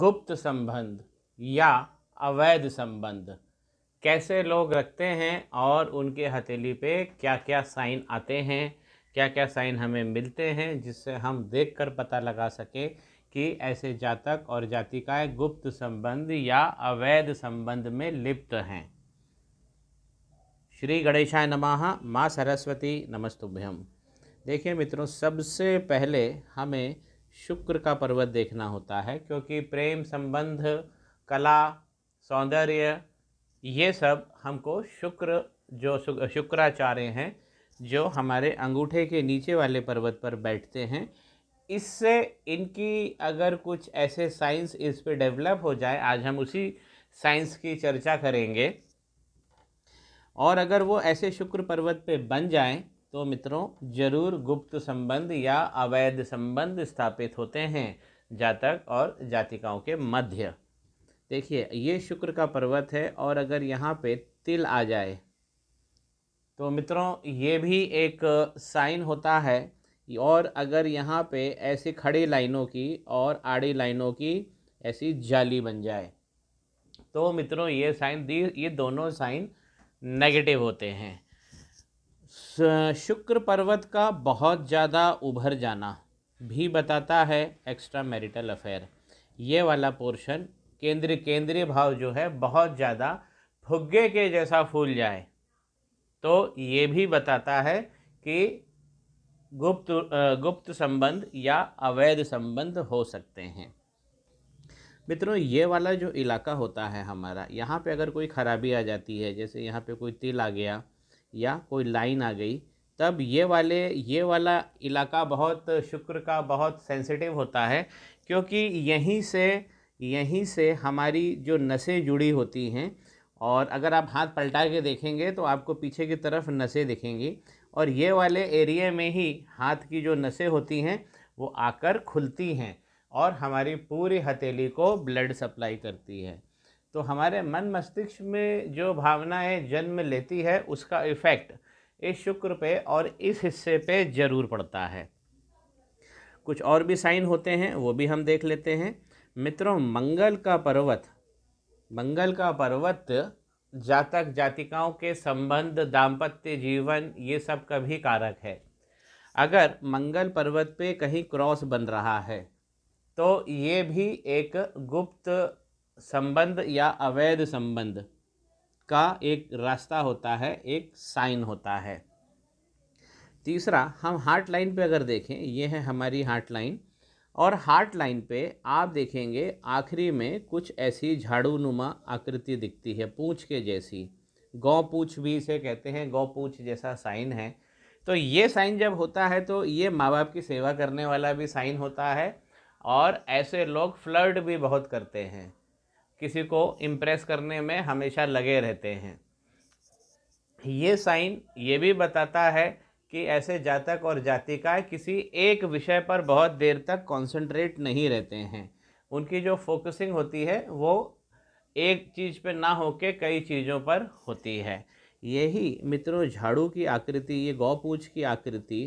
गुप्त संबंध या अवैध संबंध कैसे लोग रखते हैं और उनके हथेली पे क्या क्या साइन आते हैं क्या क्या साइन हमें मिलते हैं जिससे हम देख कर पता लगा सकें कि ऐसे जातक और जातिकाएँ गुप्त संबंध या अवैध संबंध में लिप्त हैं श्री गणेशाय नमः माँ सरस्वती नमस्तुभ्यम देखिए मित्रों सबसे पहले हमें शुक्र का पर्वत देखना होता है क्योंकि प्रेम संबंध कला सौंदर्य ये सब हमको शुक्र जो शुक्राचार्य हैं जो हमारे अंगूठे के नीचे वाले पर्वत पर बैठते हैं इससे इनकी अगर कुछ ऐसे साइंस इस पर डेवलप हो जाए आज हम उसी साइंस की चर्चा करेंगे और अगर वो ऐसे शुक्र पर्वत पे बन जाएं तो मित्रों जरूर गुप्त संबंध या अवैध संबंध स्थापित होते हैं जातक और जातिकाओं के मध्य देखिए ये शुक्र का पर्वत है और अगर यहाँ पे तिल आ जाए तो मित्रों ये भी एक साइन होता है और अगर यहाँ पे ऐसी खड़ी लाइनों की और आड़ी लाइनों की ऐसी जाली बन जाए तो मित्रों ये साइन दी ये दोनों साइन नेगेटिव होते हैं शुक्र पर्वत का बहुत ज़्यादा उभर जाना भी बताता है एक्स्ट्रा मैरिटल अफेयर ये वाला पोर्शन केंद्रीय केंद्रीय भाव जो है बहुत ज़्यादा फुग्गे के जैसा फूल जाए तो ये भी बताता है कि गुप्त गुप्त संबंध या अवैध संबंध हो सकते हैं मित्रों ये वाला जो इलाका होता है हमारा यहाँ पे अगर कोई ख़राबी आ जाती है जैसे यहाँ पे कोई तिल आ गया या कोई लाइन आ गई तब ये वाले ये वाला इलाका बहुत शुक्र का बहुत सेंसिटिव होता है क्योंकि यहीं से यहीं से हमारी जो नसें जुड़ी होती हैं और अगर आप हाथ पलटा के देखेंगे तो आपको पीछे की तरफ नसें दिखेंगी और ये वाले एरिए में ही हाथ की जो नसें होती हैं वो आकर खुलती हैं और हमारी पूरी हथेली को ब्लड सप्लाई करती है तो हमारे मन मस्तिष्क में जो भावनाएं जन्म लेती है उसका इफ़ेक्ट इस शुक्र पे और इस हिस्से पे ज़रूर पड़ता है कुछ और भी साइन होते हैं वो भी हम देख लेते हैं मित्रों मंगल का पर्वत मंगल का पर्वत जातक जातिकाओं के संबंध दाम्पत्य जीवन ये सब का भी कारक है अगर मंगल पर्वत पे कहीं क्रॉस बन रहा है तो ये भी एक गुप्त संबंध या अवैध संबंध का एक रास्ता होता है एक साइन होता है तीसरा हम हार्ट लाइन पे अगर देखें ये है हमारी हार्ट लाइन और हार्ट लाइन पे आप देखेंगे आखिरी में कुछ ऐसी झाड़ू नुमा आकृति दिखती है पूँछ के जैसी गौ पूछ भी इसे कहते हैं गौ पूछ जैसा साइन है तो ये साइन जब होता है तो ये माँ बाप की सेवा करने वाला भी साइन होता है और ऐसे लोग फ्लर्ड भी बहुत करते हैं किसी को इम्प्रेस करने में हमेशा लगे रहते हैं ये साइन ये भी बताता है कि ऐसे जातक और जातिका किसी एक विषय पर बहुत देर तक कंसंट्रेट नहीं रहते हैं उनकी जो फोकसिंग होती है वो एक चीज़ पे ना होके कई चीज़ों पर होती है यही मित्रों झाड़ू की आकृति ये गौपूछ की आकृति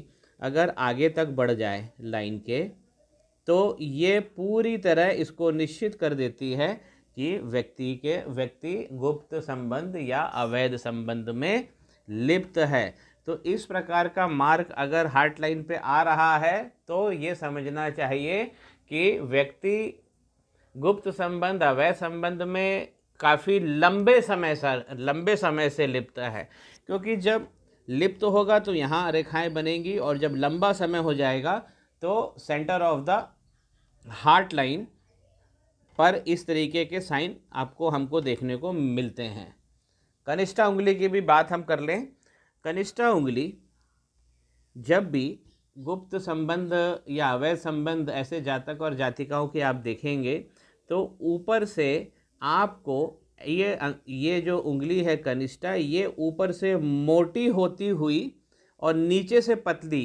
अगर आगे तक बढ़ जाए लाइन के तो ये पूरी तरह इसको निश्चित कर देती है कि व्यक्ति के व्यक्ति गुप्त संबंध या अवैध संबंध में लिप्त है तो इस प्रकार का मार्क अगर हार्ट लाइन पे आ रहा है तो ये समझना चाहिए कि व्यक्ति गुप्त संबंध अवैध संबंध में काफ़ी लंबे समय सर लंबे समय से लिप्त है क्योंकि जब लिप्त होगा तो यहाँ रेखाएं बनेंगी और जब लंबा समय हो जाएगा तो centre of the heart line पर इस तरीके के साइन आपको हमको देखने को मिलते हैं कनिष्ठा उंगली की भी बात हम कर लें कनिष्ठा उंगली जब भी गुप्त संबंध या अवैध संबंध ऐसे जातक और जातिकाओं की आप देखेंगे तो ऊपर से आपको ये ये जो उंगली है कनिष्ठा ये ऊपर से मोटी होती हुई और नीचे से पतली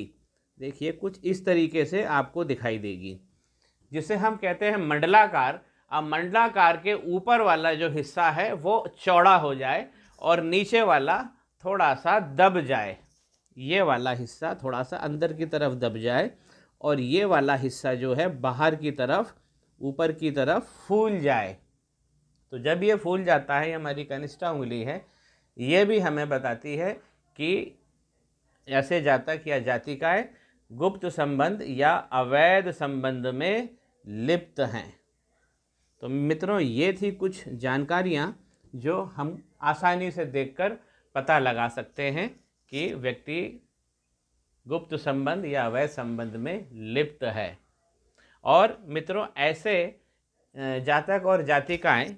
देखिए कुछ इस तरीके से आपको दिखाई देगी जिसे हम कहते हैं मंडलाकार अब मंडलाकार के ऊपर वाला जो हिस्सा है वो चौड़ा हो जाए और नीचे वाला थोड़ा सा दब जाए ये वाला हिस्सा थोड़ा सा अंदर की तरफ दब जाए और ये वाला हिस्सा जो है बाहर की तरफ ऊपर की तरफ फूल जाए तो जब ये फूल जाता है हमारी कनिष्ठा उंगली है ये भी हमें बताती है कि ऐसे जातक या जातिकाएँ गुप्त संबंध या अवैध संबंध में लिप्त हैं तो मित्रों ये थी कुछ जानकारियाँ जो हम आसानी से देखकर पता लगा सकते हैं कि व्यक्ति गुप्त संबंध या अवैध संबंध में लिप्त है और मित्रों ऐसे जातक और जातिकाएं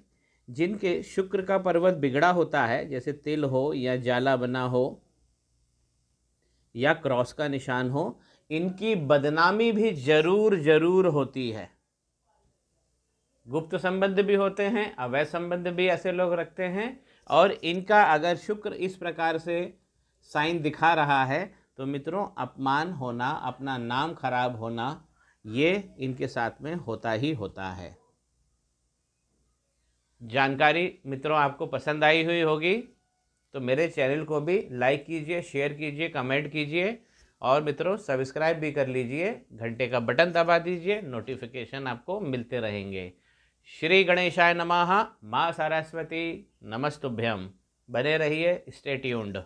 जिनके शुक्र का पर्वत बिगड़ा होता है जैसे तिल हो या जाला बना हो या क्रॉस का निशान हो इनकी बदनामी भी ज़रूर ज़रूर होती है गुप्त संबंध भी होते हैं अवैध संबंध भी ऐसे लोग रखते हैं और इनका अगर शुक्र इस प्रकार से साइन दिखा रहा है तो मित्रों अपमान होना अपना नाम खराब होना ये इनके साथ में होता ही होता है जानकारी मित्रों आपको पसंद आई हुई होगी तो मेरे चैनल को भी लाइक कीजिए शेयर कीजिए कमेंट कीजिए और मित्रों सब्सक्राइब भी कर लीजिए घंटे का बटन दबा दीजिए नोटिफिकेशन आपको मिलते रहेंगे श्री गणेशाय नमः माँ सरस्वती नमस्तुभ्यम बने रहिए स्टेट्यूंड